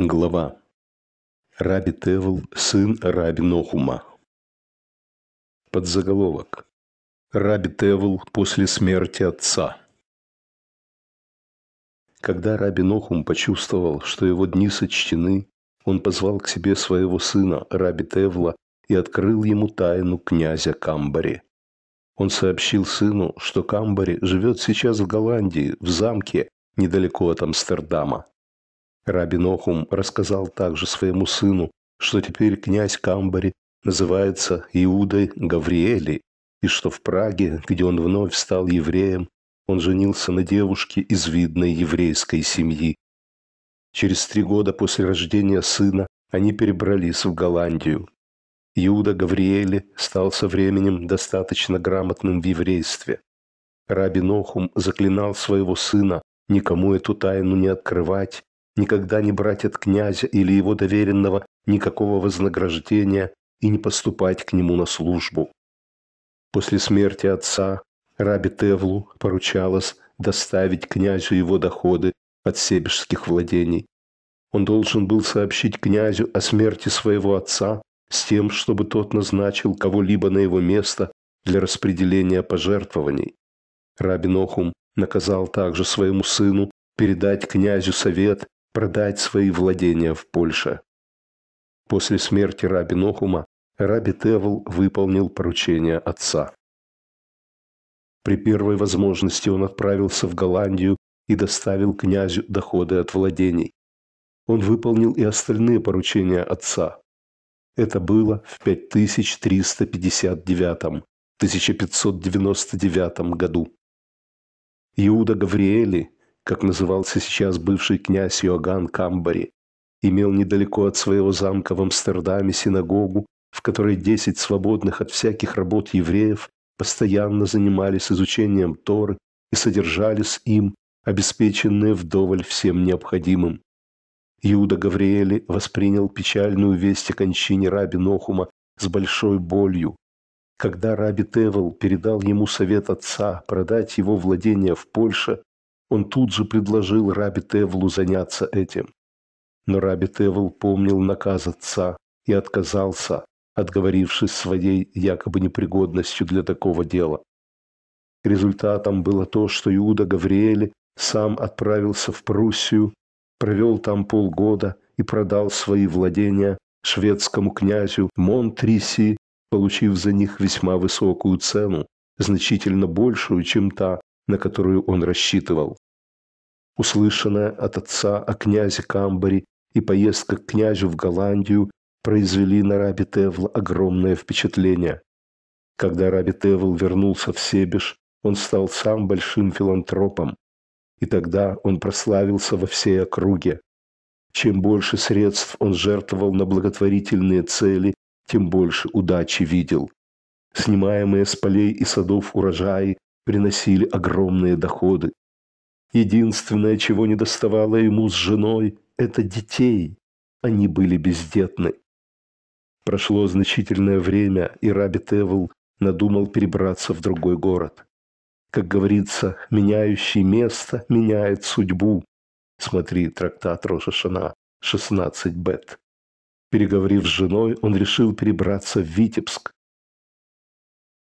Глава. Раби Тевл, сын Раби Нохума. Подзаголовок. Раби Тевл после смерти отца. Когда Раби Нохум почувствовал, что его дни сочтены, он позвал к себе своего сына, Раби Тевла, и открыл ему тайну князя Камбари. Он сообщил сыну, что Камбари живет сейчас в Голландии, в замке, недалеко от Амстердама. Рабин Охум рассказал также своему сыну, что теперь князь Камбари называется Иудой Гавриэли, и что в Праге, где он вновь стал евреем, он женился на девушке из видной еврейской семьи. Через три года после рождения сына они перебрались в Голландию. Иуда Гавриэли стал со временем достаточно грамотным в еврействе. Раби Нохум заклинал своего сына никому эту тайну не открывать никогда не брать от князя или его доверенного никакого вознаграждения и не поступать к нему на службу. После смерти отца Раби Тевлу поручалось доставить князю его доходы от себежских владений. Он должен был сообщить князю о смерти своего отца с тем, чтобы тот назначил кого-либо на его место для распределения пожертвований. Рабин Охум наказал также своему сыну передать князю совет продать свои владения в Польше. После смерти раби Нохума раби Тевл выполнил поручение отца. При первой возможности он отправился в Голландию и доставил князю доходы от владений. Он выполнил и остальные поручения отца. Это было в 5359 1599 году. Иуда Гавриэли, как назывался сейчас бывший князь Иоганн Камбари, имел недалеко от своего замка в Амстердаме синагогу, в которой десять свободных от всяких работ евреев постоянно занимались изучением Торы и содержались им, обеспеченные вдоволь всем необходимым. Иуда Гавриэли воспринял печальную весть о кончине раби Нохума с большой болью. Когда раби Тевел передал ему совет отца продать его владение в Польше, он тут же предложил Раби Тевлу заняться этим. Но Раби Тевл помнил наказ отца и отказался, отговорившись своей якобы непригодностью для такого дела. Результатом было то, что Иуда Гавриэль сам отправился в Пруссию, провел там полгода и продал свои владения шведскому князю Монтриси, получив за них весьма высокую цену, значительно большую, чем та, на которую он рассчитывал. Услышанное от отца о князе Камбари и поездка к князю в Голландию произвели на Раби Тевла огромное впечатление. Когда Раби Тевл вернулся в Себеж, он стал сам большим филантропом, и тогда он прославился во всей округе. Чем больше средств он жертвовал на благотворительные цели, тем больше удачи видел. Снимаемые с полей и садов урожаи приносили огромные доходы. Единственное, чего не доставало ему с женой, это детей. Они были бездетны. Прошло значительное время, и Раби Тевл надумал перебраться в другой город. Как говорится, меняющий место меняет судьбу. Смотри трактат Рошашана, 16 бет. Переговорив с женой, он решил перебраться в Витебск,